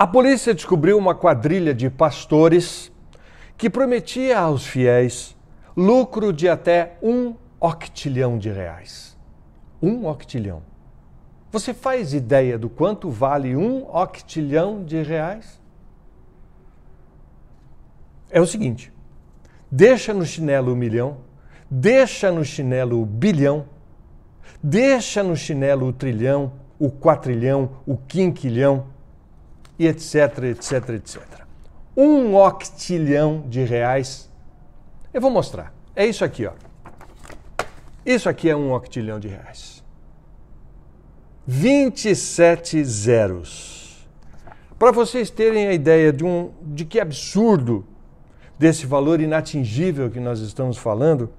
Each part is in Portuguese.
A polícia descobriu uma quadrilha de pastores que prometia aos fiéis lucro de até um octilhão de reais. Um octilhão. Você faz ideia do quanto vale um octilhão de reais? É o seguinte: deixa no chinelo o milhão, deixa no chinelo o bilhão, deixa no chinelo o trilhão, o quatrilhão, o quinquilhão e etc, etc, etc. Um octilhão de reais. Eu vou mostrar. É isso aqui, ó. Isso aqui é um octilhão de reais. 27 zeros. Para vocês terem a ideia de, um, de que absurdo desse valor inatingível que nós estamos falando,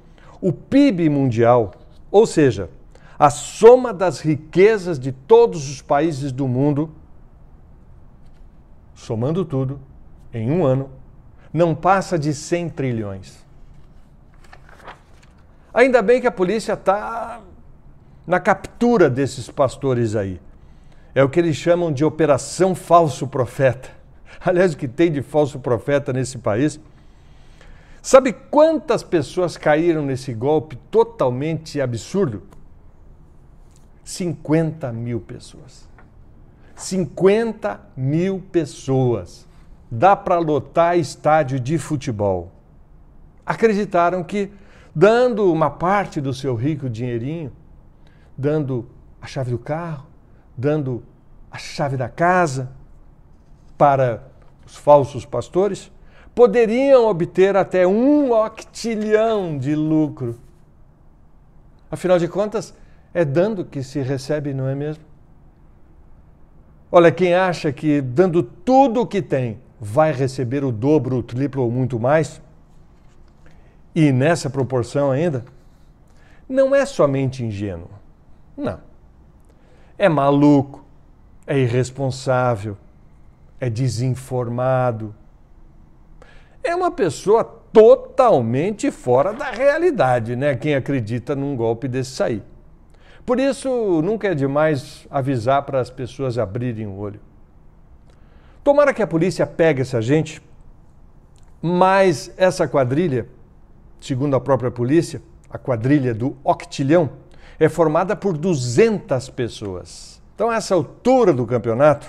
o PIB mundial, ou seja, a soma das riquezas de todos os países do mundo, somando tudo, em um ano, não passa de 100 trilhões. Ainda bem que a polícia está na captura desses pastores aí. É o que eles chamam de operação falso profeta. Aliás, o que tem de falso profeta nesse país? Sabe quantas pessoas caíram nesse golpe totalmente absurdo? 50 mil pessoas. 50 mil pessoas. Dá para lotar estádio de futebol. Acreditaram que, dando uma parte do seu rico dinheirinho, dando a chave do carro, dando a chave da casa para os falsos pastores, poderiam obter até um octilhão de lucro. Afinal de contas, é dando que se recebe, não é mesmo? Olha, quem acha que dando tudo o que tem vai receber o dobro, o triplo ou muito mais, e nessa proporção ainda, não é somente ingênuo. Não. É maluco, é irresponsável, é desinformado. É uma pessoa totalmente fora da realidade, né? Quem acredita num golpe desse sair. Por isso, nunca é demais avisar para as pessoas abrirem o olho. Tomara que a polícia pegue essa gente, mas essa quadrilha, segundo a própria polícia, a quadrilha do Octilhão, é formada por 200 pessoas. Então, a essa altura do campeonato,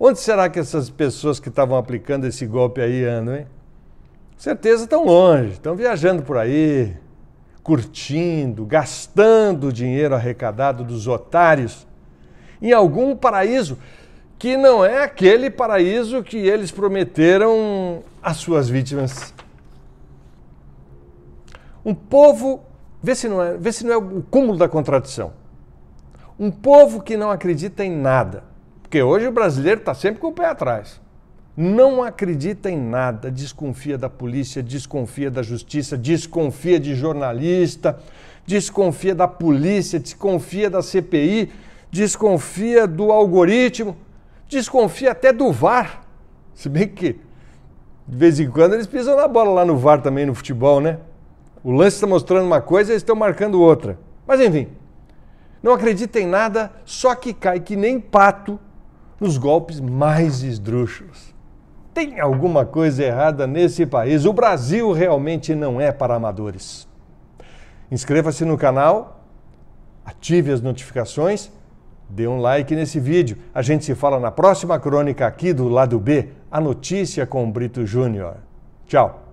onde será que essas pessoas que estavam aplicando esse golpe aí andam, hein? Certeza estão longe, estão viajando por aí, curtindo, gastando o dinheiro arrecadado dos otários em algum paraíso que não é aquele paraíso que eles prometeram às suas vítimas. Um povo, vê se não é, vê se não é o cúmulo da contradição. Um povo que não acredita em nada. Porque hoje o brasileiro está sempre com o pé atrás não acredita em nada, desconfia da polícia, desconfia da justiça, desconfia de jornalista, desconfia da polícia, desconfia da CPI, desconfia do algoritmo, desconfia até do VAR. Se bem que de vez em quando eles pisam na bola lá no VAR também no futebol, né? O lance está mostrando uma coisa, eles estão marcando outra. Mas enfim, não acredita em nada, só que cai que nem pato nos golpes mais esdrúxulos. Tem alguma coisa errada nesse país. O Brasil realmente não é para amadores. Inscreva-se no canal, ative as notificações, dê um like nesse vídeo. A gente se fala na próxima crônica aqui do lado B, a notícia com Brito Júnior. Tchau.